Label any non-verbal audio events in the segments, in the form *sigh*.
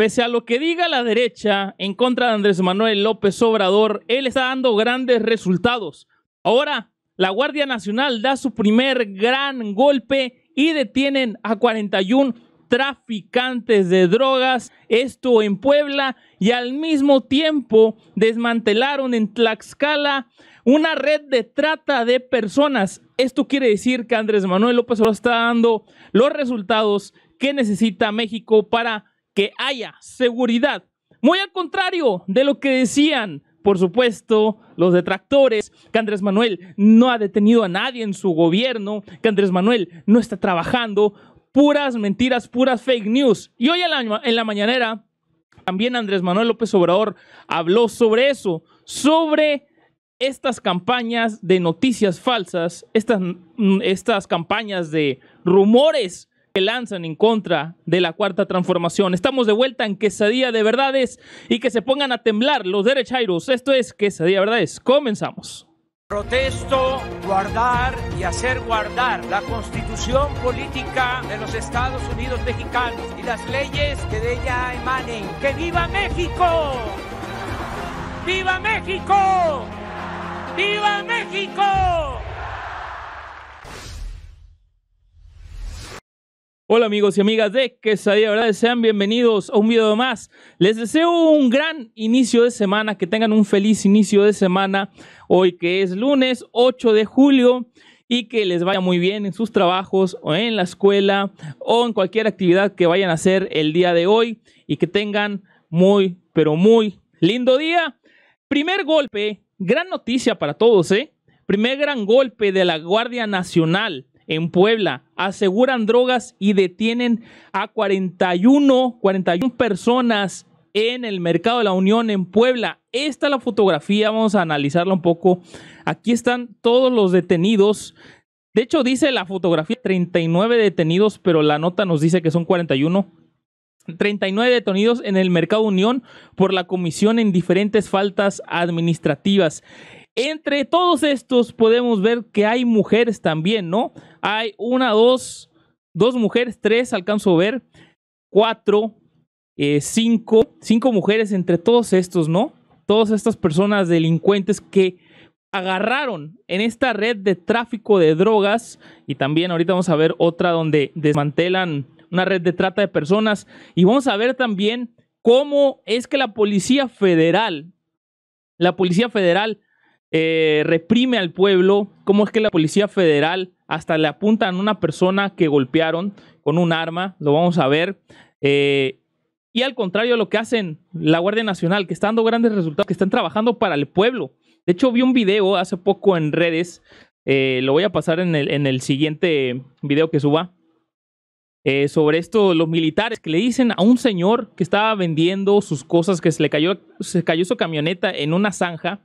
Pese a lo que diga la derecha en contra de Andrés Manuel López Obrador, él está dando grandes resultados. Ahora, la Guardia Nacional da su primer gran golpe y detienen a 41 traficantes de drogas, esto en Puebla, y al mismo tiempo desmantelaron en Tlaxcala una red de trata de personas. Esto quiere decir que Andrés Manuel López Obrador está dando los resultados que necesita México para que haya seguridad. Muy al contrario de lo que decían, por supuesto, los detractores, que Andrés Manuel no ha detenido a nadie en su gobierno, que Andrés Manuel no está trabajando, puras mentiras, puras fake news. Y hoy en la, en la mañanera, también Andrés Manuel López Obrador habló sobre eso, sobre estas campañas de noticias falsas, estas, mm, estas campañas de rumores que lanzan en contra de la cuarta transformación. Estamos de vuelta en Quesadilla de Verdades y que se pongan a temblar los derechairos. Esto es Quesadilla de Verdades. Comenzamos. Protesto guardar y hacer guardar la constitución política de los Estados Unidos mexicanos y las leyes que de ella emanen. ¡Que viva México! ¡Viva México! ¡Viva México! Hola amigos y amigas de Quesadilla, ¿verdad? Sean bienvenidos a un video más. Les deseo un gran inicio de semana, que tengan un feliz inicio de semana hoy que es lunes 8 de julio y que les vaya muy bien en sus trabajos o en la escuela o en cualquier actividad que vayan a hacer el día de hoy y que tengan muy, pero muy lindo día. Primer golpe, gran noticia para todos, ¿eh? Primer gran golpe de la Guardia Nacional en Puebla. Aseguran drogas y detienen a 41, 41 personas en el mercado de la Unión en Puebla. Esta es la fotografía, vamos a analizarla un poco. Aquí están todos los detenidos. De hecho, dice la fotografía 39 detenidos, pero la nota nos dice que son 41. 39 detenidos en el mercado Unión por la comisión en diferentes faltas administrativas. Entre todos estos podemos ver que hay mujeres también, ¿no? Hay una, dos, dos mujeres, tres, alcanzo a ver, cuatro, eh, cinco, cinco mujeres entre todos estos, ¿no? Todas estas personas delincuentes que agarraron en esta red de tráfico de drogas y también ahorita vamos a ver otra donde desmantelan una red de trata de personas y vamos a ver también cómo es que la Policía Federal, la Policía Federal eh, reprime al pueblo, cómo es que la Policía Federal hasta le apuntan a una persona que golpearon con un arma, lo vamos a ver. Eh, y al contrario lo que hacen la Guardia Nacional, que está dando grandes resultados, que están trabajando para el pueblo. De hecho, vi un video hace poco en redes, eh, lo voy a pasar en el, en el siguiente video que suba, sobre esto, los militares que le dicen a un señor que estaba vendiendo sus cosas, que se le cayó, se cayó su camioneta en una zanja,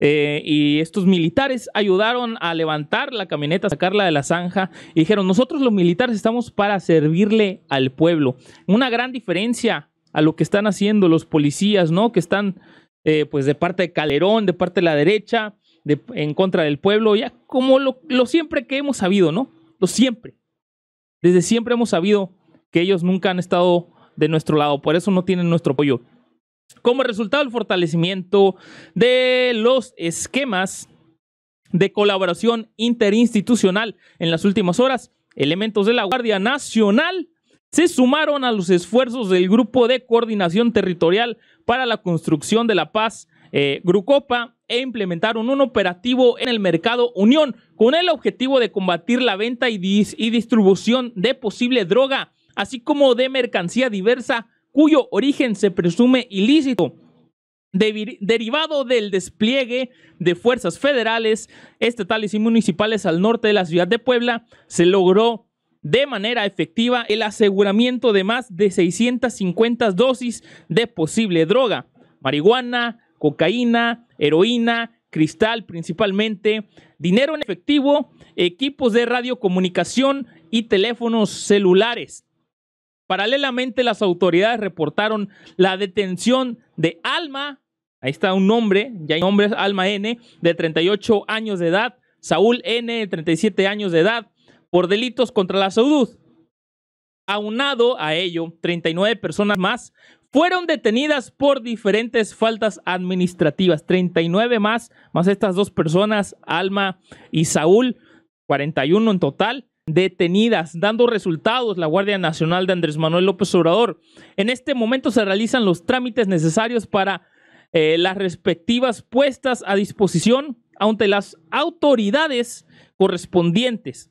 eh, y estos militares ayudaron a levantar la camioneta, sacarla de la zanja y dijeron, nosotros los militares estamos para servirle al pueblo. Una gran diferencia a lo que están haciendo los policías, ¿no? Que están eh, pues de parte de Calderón, de parte de la derecha, de, en contra del pueblo, ya como lo siempre que hemos sabido, ¿no? Lo siempre. Desde siempre hemos sabido que ellos nunca han estado de nuestro lado, por eso no tienen nuestro apoyo como resultado del fortalecimiento de los esquemas de colaboración interinstitucional en las últimas horas, elementos de la Guardia Nacional se sumaron a los esfuerzos del Grupo de Coordinación Territorial para la Construcción de la Paz, eh, Grucopa, e implementaron un operativo en el mercado Unión con el objetivo de combatir la venta y distribución de posible droga, así como de mercancía diversa cuyo origen se presume ilícito. derivado del despliegue de fuerzas federales, estatales y municipales al norte de la ciudad de Puebla, se logró de manera efectiva el aseguramiento de más de 650 dosis de posible droga, marihuana, cocaína, heroína, cristal principalmente, dinero en efectivo, equipos de radiocomunicación y teléfonos celulares. Paralelamente, las autoridades reportaron la detención de Alma, ahí está un nombre, ya hay nombres, Alma N, de 38 años de edad, Saúl N, de 37 años de edad, por delitos contra la salud. Aunado a ello, 39 personas más fueron detenidas por diferentes faltas administrativas. 39 más, más estas dos personas, Alma y Saúl, 41 en total, detenidas, dando resultados la Guardia Nacional de Andrés Manuel López Obrador. En este momento se realizan los trámites necesarios para eh, las respectivas puestas a disposición ante las autoridades correspondientes.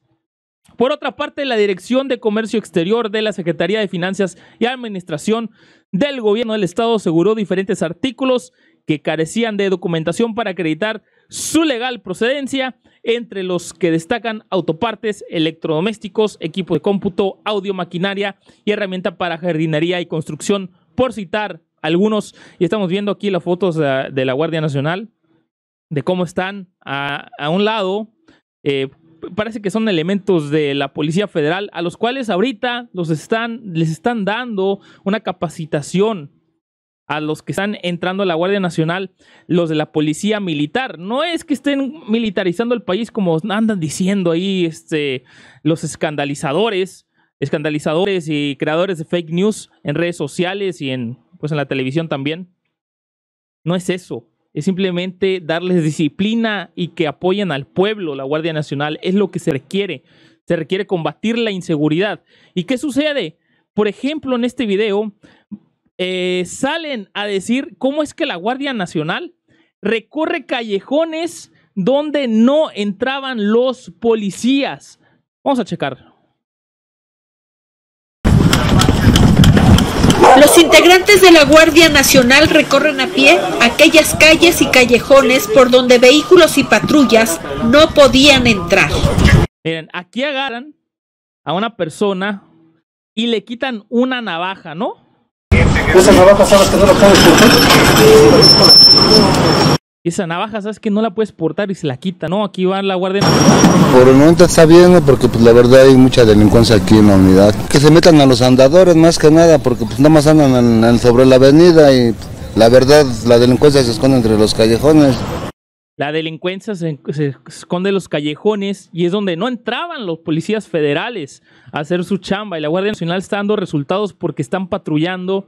Por otra parte, la Dirección de Comercio Exterior de la Secretaría de Finanzas y Administración del Gobierno del Estado aseguró diferentes artículos que carecían de documentación para acreditar su legal procedencia entre los que destacan autopartes, electrodomésticos, equipo de cómputo, audio, maquinaria y herramienta para jardinería y construcción, por citar algunos. Y estamos viendo aquí las fotos eh, de, la Guardia Nacional, de cómo están a, un lado. Eh, parece que son elementos de la Policía Federal a los cuales ahorita los están, les están dando una capacitación a los que están entrando a la Guardia Nacional, los de la policía militar. No es que estén militarizando el país como andan diciendo ahí este, los escandalizadores, escandalizadores y creadores de fake news en redes sociales y en, pues, en la televisión también. No es eso. Es simplemente darles disciplina y que apoyen al pueblo, la Guardia Nacional. Es lo que se requiere. Se requiere combatir la inseguridad. ¿Y qué sucede? Por ejemplo, en este video eh, salen a decir cómo es que la Guardia Nacional recorre callejones donde no entraban los policías. Vamos a checar. Los integrantes de la Guardia Nacional recorren a pie aquellas calles y callejones por donde vehículos y patrullas no podían entrar. Miren, aquí agarran a una persona y le quitan una navaja, ¿no? Esa navaja sabes que no la puedes portar. Esa navaja sabes que no la puedes portar y se la quita, ¿no? Aquí va la guardia. Por el momento está bien, porque pues, la verdad hay mucha delincuencia aquí en la unidad. Que se metan a los andadores más que nada, porque pues, nada más andan sobre la avenida y la verdad la delincuencia se esconde entre los callejones la delincuencia se, esconde en los callejones y es donde no entraban los policías federales a hacer su chamba y la Guardia Nacional está dando resultados porque están patrullando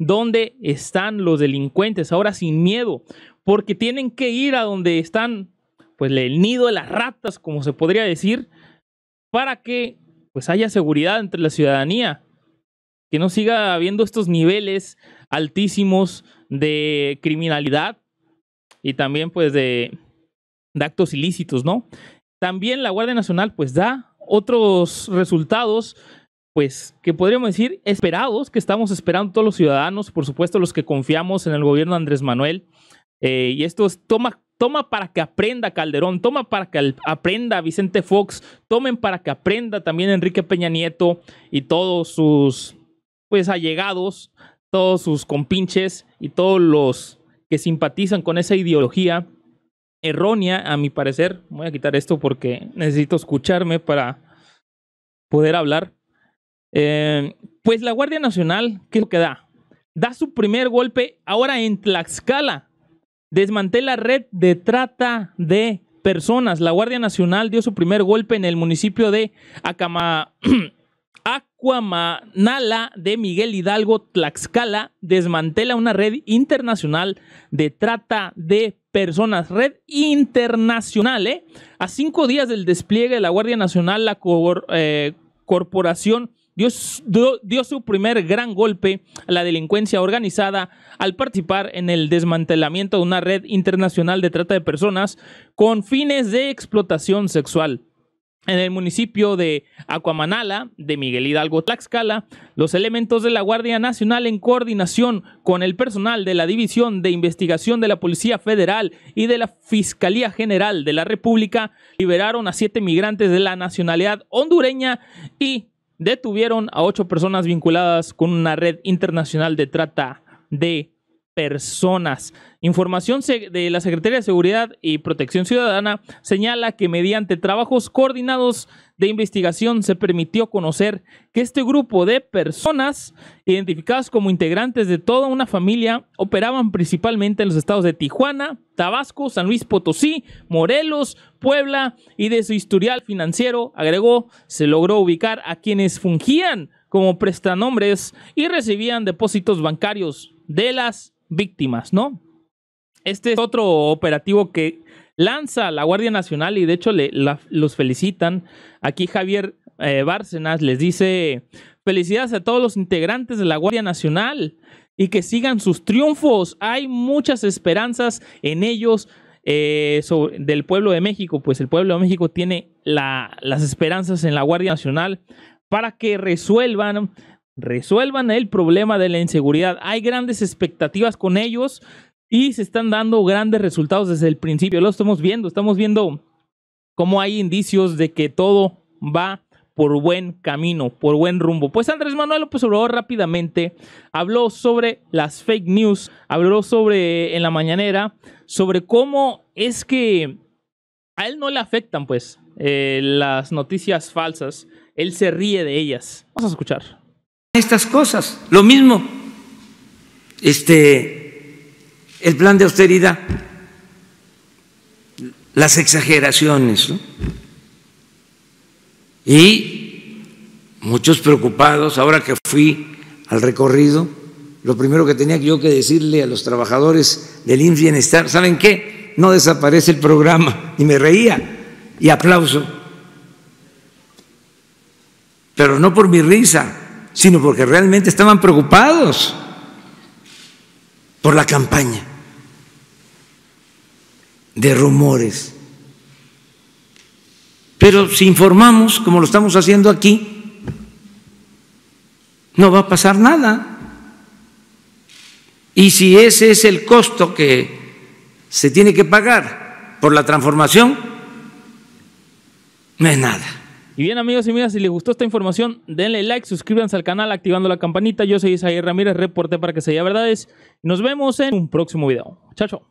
dónde están los delincuentes, ahora sin miedo, porque tienen que ir a donde están, pues el nido de las ratas, como se podría decir, para que pues haya seguridad entre la ciudadanía, que no siga habiendo estos niveles altísimos de criminalidad y también pues de, actos ilícitos, ¿no? También la Guardia Nacional pues da otros resultados pues, que podríamos decir, esperados, que estamos esperando todos los ciudadanos, por supuesto los que confiamos en el gobierno de Andrés Manuel. Eh, y esto es, toma, toma para que aprenda Calderón, toma para que aprenda Vicente Fox, tomen para que aprenda también Enrique Peña Nieto y todos sus, pues, allegados, todos sus compinches y todos los que simpatizan con esa ideología errónea, a mi parecer. Voy a quitar esto porque necesito escucharme para poder hablar. Eh, pues la Guardia Nacional, ¿qué es lo que da? Da su primer golpe ahora en Tlaxcala. Desmantela red de trata de personas. La Guardia Nacional dio su primer golpe en el municipio de Acama, *clears throat* Acuamanala de Miguel Hidalgo, Tlaxcala. Desmantela una red internacional de trata de personas. Red internacional, ¿eh? A cinco días del despliegue de la Guardia Nacional, la eh, corporación dio, dio, su primer gran golpe a la delincuencia organizada al participar en el desmantelamiento de una red internacional de trata de personas con fines de explotación sexual. En el municipio de Acuamanala, de Miguel Hidalgo, Tlaxcala, los elementos de la Guardia Nacional en coordinación con el personal de la División de Investigación de la Policía Federal y de la Fiscalía General de la República liberaron a siete migrantes de la nacionalidad hondureña y detuvieron a ocho personas vinculadas con una red internacional de trata de personas. Información de la Secretaría de Seguridad y Protección Ciudadana señala que mediante trabajos coordinados de investigación se permitió conocer que este grupo de personas identificadas como integrantes de toda una familia operaban principalmente en los estados de Tijuana, Tabasco, San Luis Potosí, Morelos, Puebla y de su historial financiero, agregó, se logró ubicar a quienes fungían como prestanombres y recibían depósitos bancarios de las víctimas, ¿no? Este es otro operativo que lanza la Guardia Nacional y de hecho los felicitan. Aquí Javier eh, Bárcenas les dice felicidades a todos los integrantes de la Guardia Nacional y que sigan sus triunfos. Hay muchas esperanzas en ellos. Eh, del pueblo de México, pues el pueblo de México tiene las esperanzas en la Guardia Nacional para que resuelvan resuelvan el problema de la inseguridad. Hay grandes expectativas con ellos. Y se están dando grandes resultados desde el principio. Lo estamos viendo, estamos viendo cómo hay indicios de que todo va por buen camino, por buen rumbo. Pues Andrés Manuel pues habló rápidamente habló sobre las fake news, habló sobre en la mañanera, sobre cómo es que a él no le afectan pues eh, las noticias falsas, él se ríe de ellas. Vamos a escuchar. Estas cosas, lo mismo, este, el plan de austeridad, las exageraciones, y muchos preocupados, ahora que fui al recorrido, lo primero que tenía yo que decirle a los trabajadores del INS Bienestar, ¿saben qué? No desaparece el programa, *laughs* y me reía, y aplauso, pero no por mi risa, sino porque realmente estaban preocupados por la campaña de rumores. Pero si informamos, como lo estamos haciendo aquí, no va a pasar nada. Y si ese es el costo que se tiene que pagar por la transformación, no es nada. Y bien amigos y amigas, si les gustó esta información, denle like, suscríbanse al canal activando la campanita. Yo soy Isaí Ramírez, reporte para que se diga verdades. Nos vemos en un próximo video. Chao, chao.